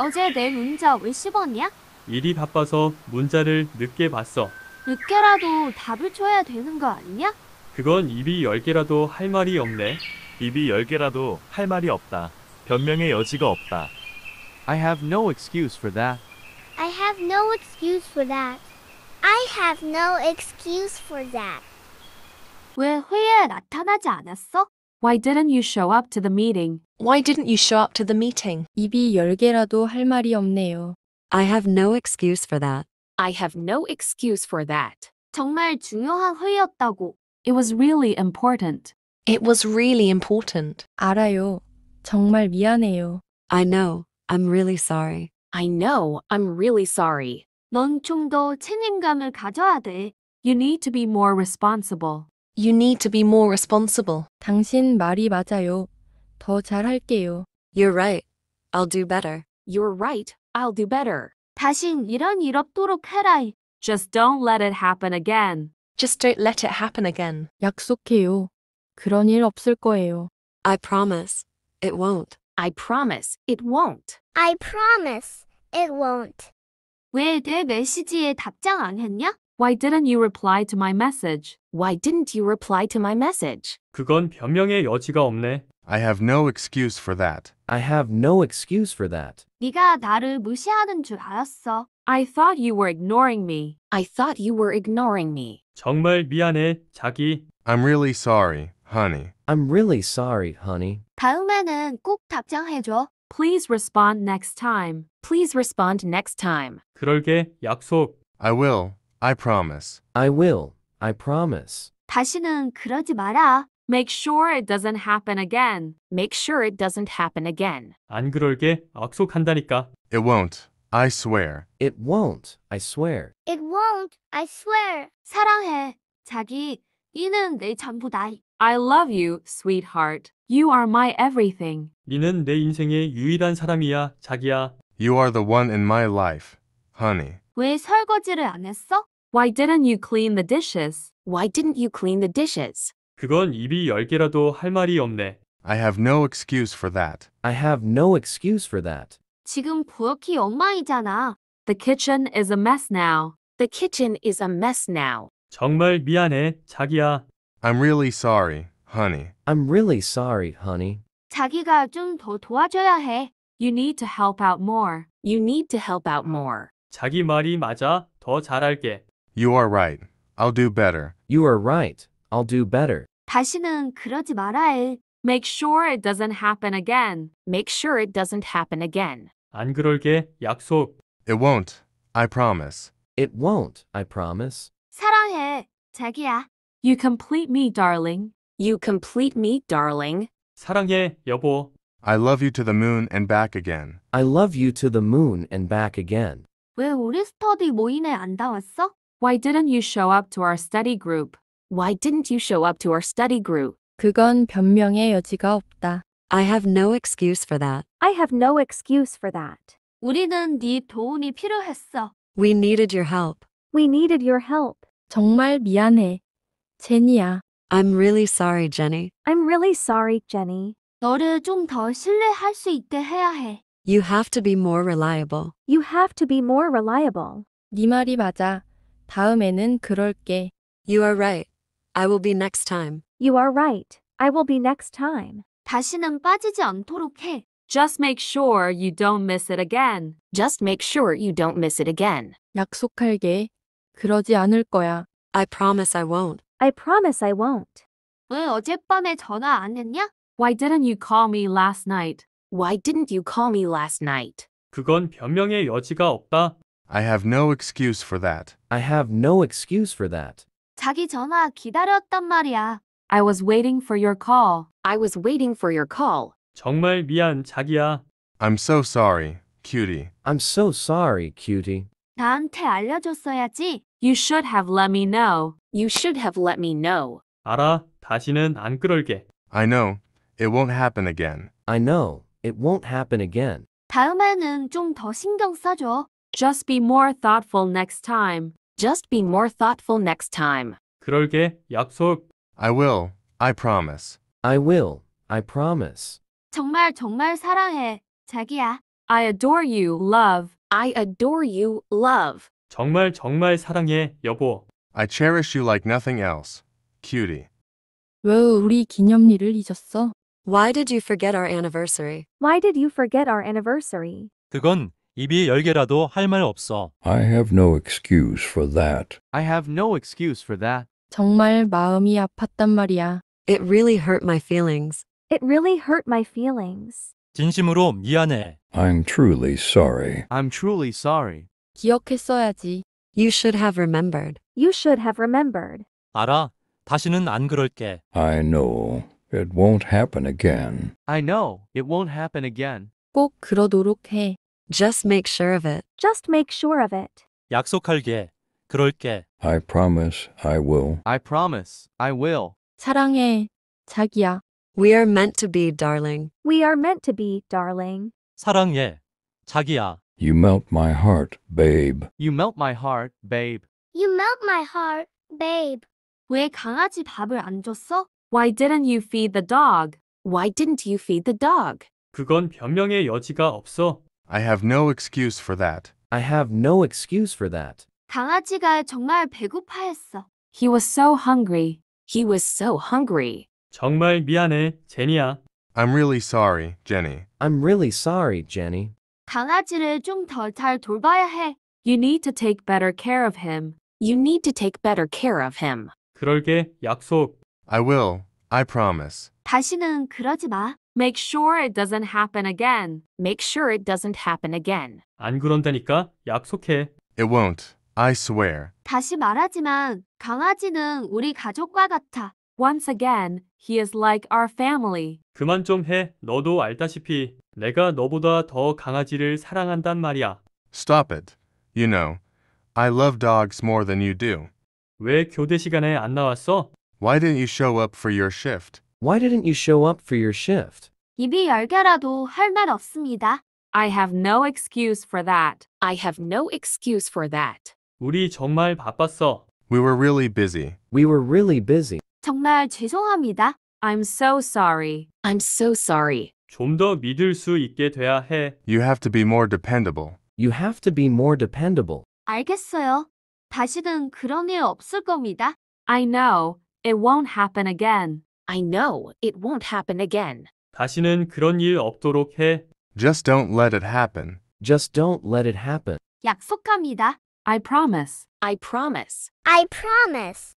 어제 내 문자 왜 씹었냐? 일이 바빠서 문자를 늦게 봤어. 늦게라도 답을 줘야 되는 거 아니냐? 그건 입이 열 개라도 할 말이 없네. 입이 열 개라도 할 말이 없다. 변명의 여지가 없다. I have no excuse for that. I have no excuse for that. I have no excuse for that. 왜 회의에 나타나지 않았어? Why didn't you show up to the meeting? Why didn't you show up to the meeting? 입이 열 개라도 할 말이 없네요. I have no excuse for that. I have no excuse for that. 정말 중요한 회의였다고. It was really important. It was really important. 알아요. 정말 미안해요. I know. I'm really sorry. I know. I'm really sorry. 책임감을 가져야 돼. You need to be more responsible. You need to be more responsible. 당신 말이 맞아요. 더 잘할게요. You're right. I'll do better. You're right. I'll do better. 다신 이런 일 없도록 해라. Just don't let it happen again. Just don't let it happen again. 약속해요. 그런 일 없을 거예요. I promise. It won't. I promise it won't. I promise it won't. 왜 내 메시지에 답장 안 했냐? Why didn't you reply to my message? Why didn't you reply to my message? 그건 변명의 여지가 없네. I have no excuse for that. I have no excuse for that. 네가 나를 무시하는 줄 알았어. I thought you were ignoring me. I thought you were ignoring me. 정말 미안해, 자기. I'm really sorry, honey. I'm really sorry, honey. 다음에는 꼭 답장해줘. Please respond next time. Please respond next time. 그럴게, 약속. I will, I promise. I will. I promise. 다시는 그러지 마라. Make sure it doesn't happen again. Make sure it doesn't happen again. 안 그럴게. 약속한다니까. It won't. I swear. It won't. I swear. It won't. I swear. 사랑해. 자기. 이는 내 전부다. I love you, sweetheart. You are my everything. 니는 내 인생의 유일한 사람이야, 자기야. You are the one in my life, honey. 왜 설거지를 안 했어? Why didn't you clean the dishes? Why didn't you clean the dishes? 그건 입이 열 개라도 할 말이 없네. I have no excuse for that. I have no excuse for that. 지금 부엌이 엉망이잖아. The kitchen is a mess now. The kitchen is a mess now. 정말 미안해, 자기야. I'm really sorry, honey. I'm really sorry, honey. 자기가 좀 더 도와줘야 해. You need to help out more. You need to help out more. 자기 말이 맞아. 더 잘할게. You are right. I'll do better. You are right. I'll do better. 다시는 그러지 말아 해. Make sure it doesn't happen again. Make sure it doesn't happen again. 안 그럴게. 약속. It won't. I promise. It won't, I promise. 사랑해, 자기야. You complete me, darling. You complete me, darling. 사랑해, 여보. I love you to the moon and back again. I love you to the moon and back again. 왜 우리 스터디 모임에 안 나왔어? Why didn't you show up to our study group? Why didn't you show up to our study group? 그건 변명의 여지가 없다. I have no excuse for that. I have no excuse for that. 우리는 네 도움이 필요했어. We needed your help. We needed your help. 정말 미안해. 제니야. I'm really sorry, Jenny. I'm really sorry, Jenny. 너를 좀 신뢰할 수 있게 해야 해. You have to be more reliable. You have to be more reliable. 네 말이 맞아. 다음에는 그럴게. You are right. I will be next time. You are right. I will be next time. 다시는 빠지지 않도록 해. Just make sure you don't miss it again. Just make sure you don't miss it again. 약속할게. 그러지 않을 거야. I promise I won't. I promise I won't. 왜 어젯밤에 전화 안 했냐? Why didn't you call me last night? Why didn't you call me last night? 그건 변명의 여지가 없다. I have no excuse for that. I have no excuse for that. 자기 전화 기다렸단 말이야. I was waiting for your call. I was waiting for your call. 정말 미안, 자기야. I'm so sorry, cutie. I'm so sorry, cutie. 나한테 알려줬어야지. You should have let me know. You should have let me know. 알아, 다시는 안 그럴게. I know. It won't happen again. I know. It won't happen again. 다음에는 신경 써줘. Just be more thoughtful next time. Just be more thoughtful next time. 그럴게. 약속. I will. I promise. I will. I promise. 정말 정말 사랑해. 자기야. I adore you, love. I adore you, love. 정말 정말 사랑해, 여보. I cherish you like nothing else. Cutie. 왜 우리 기념일을 잊었어? Why did you forget our anniversary? Why did you forget our anniversary? 그건 입이 없어. I have no excuse for that. I have no excuse for that. 정말 마음이 아팠단 말이야. It really hurt my feelings. It really hurt my feelings. 진심으로 미안해. I'm truly sorry. I'm truly sorry. 기억했어야지. You should have remembered. You should have remembered. 알아. 다시는 안 그럴게. I know. It won't happen again. I know, it won't happen again. 꼭 그러도록 해. Just make sure of it. Just make sure of it. 약속할게. 그럴게. I promise I will. I promise, I will. 사랑해, 자기야. We are meant to be, darling. We are meant to be, darling. 사랑해, 자기야. You melt my heart, babe. You melt my heart, babe. You melt my heart, babe. 왜 강아지 밥을 안 줬어? Why didn't you feed the dog? Why didn't you feed the dog? 그건 변명의 여지가 없어. I have no excuse for that. I have no excuse for that. 강아지가 정말 배고파했어. He was so hungry. He was so hungry. 정말 미안해, 제니야. I'm really sorry, Jenny. I'm really sorry, Jenny. 강아지를 돌봐야 해. You need to take better care of him. You need to take better care of him. 그럴게, 약속. I will. I promise. 다시는 그러지 마. Make sure it doesn't happen again. Make sure it doesn't happen again. 안 그런다니까 약속해. It won't. I swear. 다시 말하지만 강아지는 우리 가족과 같아. Once again, he is like our family. 그만 좀 해. 너도 알다시피 내가 너보다 더 강아지를 사랑한단 말이야. Stop it. You know, I love dogs more than you do. 왜 교대 시간에 안 나왔어? Why didn't you show up for your shift? Why didn't you show up for your shift? 입이 열개라도 할 말 없습니다. I have no excuse for that. I have no excuse for that. 우리 정말 바빴어. We were really busy. We were really busy. 정말 죄송합니다. I'm so sorry. I'm so sorry. 좀 더 믿을 수 있게 돼야 해. You have to be more dependable. You have to be more dependable. 알겠어요. 다시는 그런 일 없을 겁니다. I know. It won't happen again. I know, it won't happen again. 다시는 그런 일 없도록 해. Just don't let it happen. Just don't let it happen. 약속합니다. I promise. I promise. I promise.